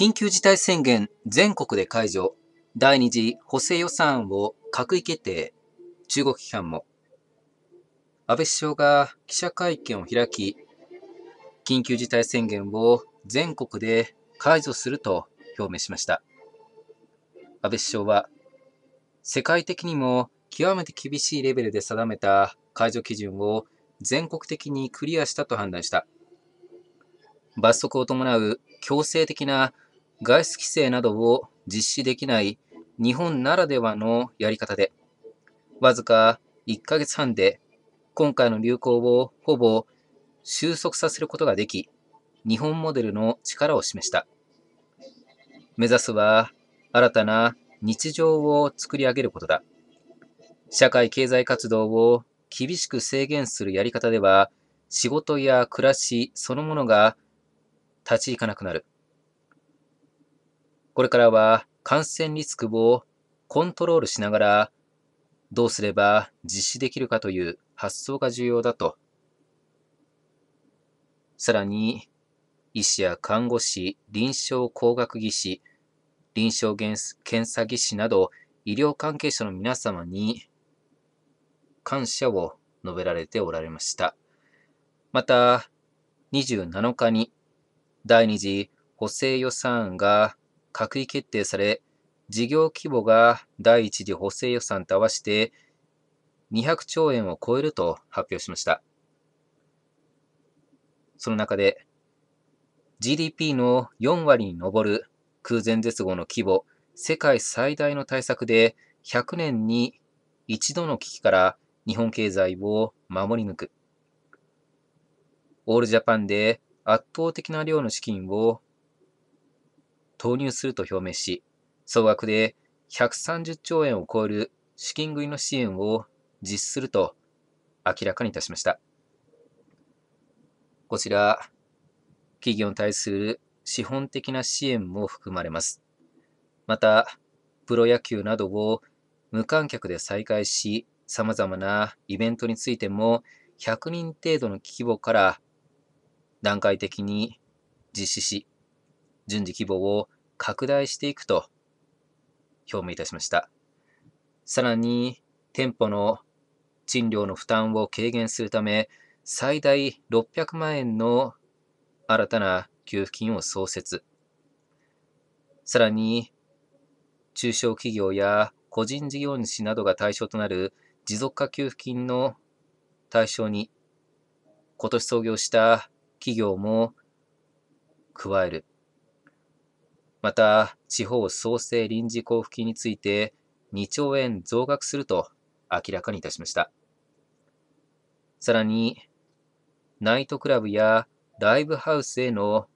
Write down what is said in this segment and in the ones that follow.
緊急事態宣言全国で解除、第2次補正予算案を閣議決定、中国批判も。安倍首相が記者会見を開き、緊急事態宣言を全国で解除すると表明しました。安倍首相は、世界的にも極めて厳しいレベルで定めた解除基準を全国的にクリアしたと判断した。罰則を伴う強制的な外出規制などを実施できない日本ならではのやり方で、わずか1ヶ月半で今回の流行をほぼ収束させることができ、日本モデルの力を示した。目指すは新たな日常を作り上げることだ。社会経済活動を厳しく制限するやり方では、仕事や暮らしそのものが立ち行かなくなる。これからは感染リスクをコントロールしながら、どうすれば実施できるかという発想が重要だと。さらに、医師や看護師、臨床工学技師、臨床検査技師など、医療関係者の皆様に感謝を述べられておられました。また、27日に第2次補正予算案が閣議決定され、事業規模が第一次補正予算と合わせて200兆円を超えると発表しました。その中で、GDP の4割に上る空前絶後の規模、世界最大の対策で100年に一度の危機から日本経済を守り抜く。オールジャパンで圧倒的な量の資金を投入すると表明し、総額で130兆円を超える資金繰りの支援を実施すると明らかにいたしました。こちら、企業に対する資本的な支援も含まれます。また、プロ野球などを無観客で再開し、様々なイベントについても100人程度の規模から段階的に実施し、順次規模を拡大していくと表明いたしました。さらに、店舗の賃料の負担を軽減するため、最大600万円の新たな給付金を創設。さらに、中小企業や個人事業主などが対象となる持続化給付金の対象に、今年創業した企業も加える。また、地方創生臨時交付金について2兆円増額すると明らかにいたしました。さらに、ナイトクラブやライブハウスへの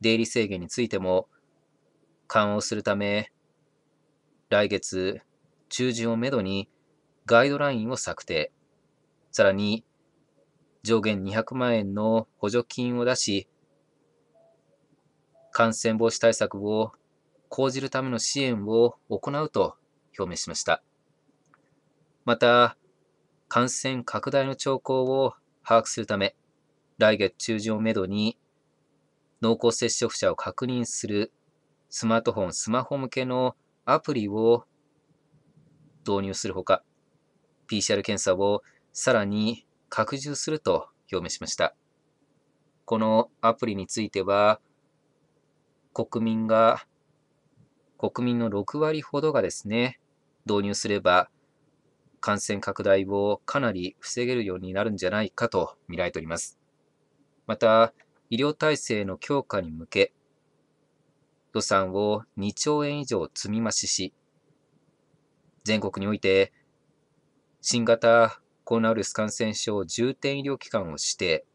出入り制限についても緩和するため、来月中旬をめどにガイドラインを策定。さらに、上限200万円の補助金を出し、感染防止対策を講じるための支援を行うと表明しました。また、感染拡大の兆候を把握するため、来月中旬をめどに、濃厚接触者を確認するスマートフォン、スマホ向けのアプリを導入するほか、PCR 検査をさらに拡充すると表明しました。このアプリについては、国民が、国民の6割ほどがですね、導入すれば、感染拡大をかなり防げるようになるんじゃないかと見られております。また、医療体制の強化に向け、予算を2兆円以上積み増しし、全国において、新型コロナウイルス感染症重点医療機関を指定、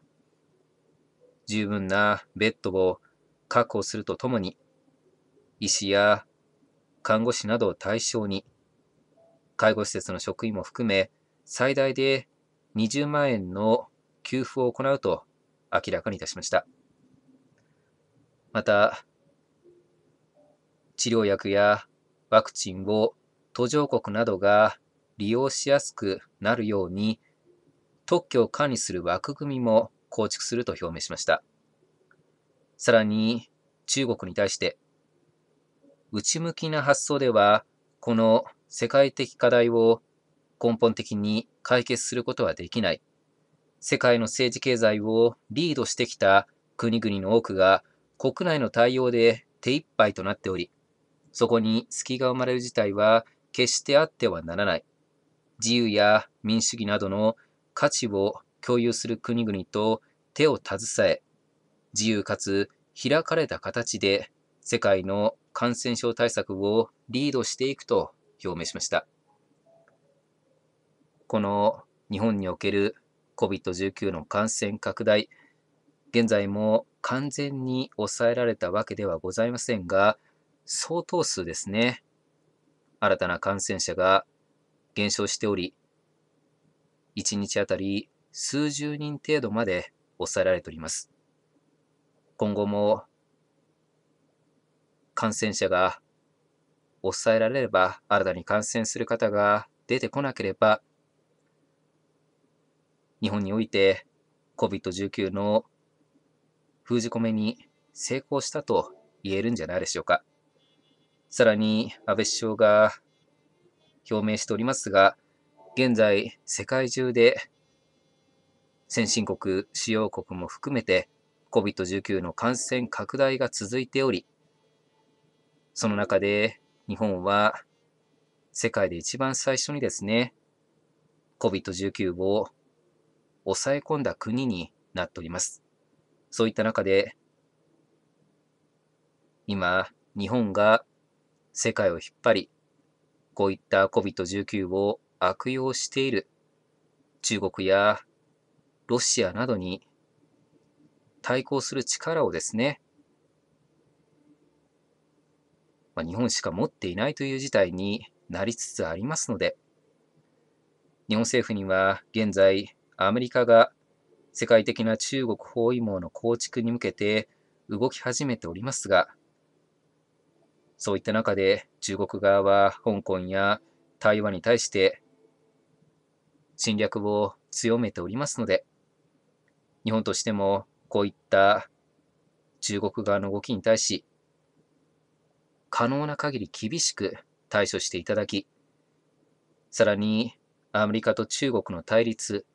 十分なベッドを確保するとともに、医師や看護師などを対象に、介護施設の職員も含め、最大で20万円の給付を行うと明らかにいたしました。また、治療薬やワクチンを途上国などが利用しやすくなるように特許を管理する枠組みも構築すると表明しました。さらに中国に対して、内向きな発想では、この世界的課題を根本的に解決することはできない。世界の政治経済をリードしてきた国々の多くが国内の対応で手一杯となっており、そこに隙が生まれる事態は決してあってはならない。自由や民主主義などの価値を共有する国々と手を携え、自由かつ開かれた形で世界の感染症対策をリードしていくと表明しました。この日本における COVID-19 の感染拡大、現在も完全に抑えられたわけではございませんが、相当数ですね、新たな感染者が減少しており、1日あたり数十人程度まで抑えられております。今後も感染者が抑えられれば、新たに感染する方が出てこなければ、日本において COVID-19 の封じ込めに成功したと言えるんじゃないでしょうか。さらに安倍首相が表明しておりますが、現在世界中で先進国、主要国も含めて COVID-19 の感染拡大が続いており、その中で日本は世界で一番最初にですね、COVID-19 を抑え込んだ国になっております。そういった中で、今、日本が世界を引っ張り、こういった COVID-19 を悪用している中国やロシアなどに対抗する力をですね、まあ、日本しか持っていないという事態になりつつありますので、日本政府には現在、アメリカが世界的な中国包囲網の構築に向けて動き始めておりますが、そういった中で中国側は香港や台湾に対して侵略を強めておりますので、日本としてもこういった中国側の動きに対し、可能な限り厳しく対処していただき、さらにアメリカと中国の対立、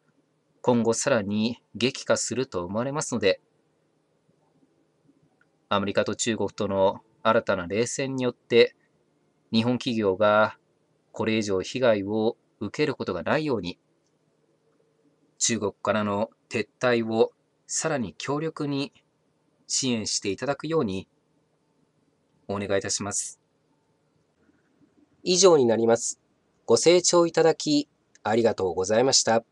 今後さらに激化すると思われますので、アメリカと中国との新たな冷戦によって、日本企業がこれ以上被害を受けることがないように、中国からの撤退をさらに強力に支援していただくようにお願いいたします。以上になります。ご清聴いただきありがとうございました。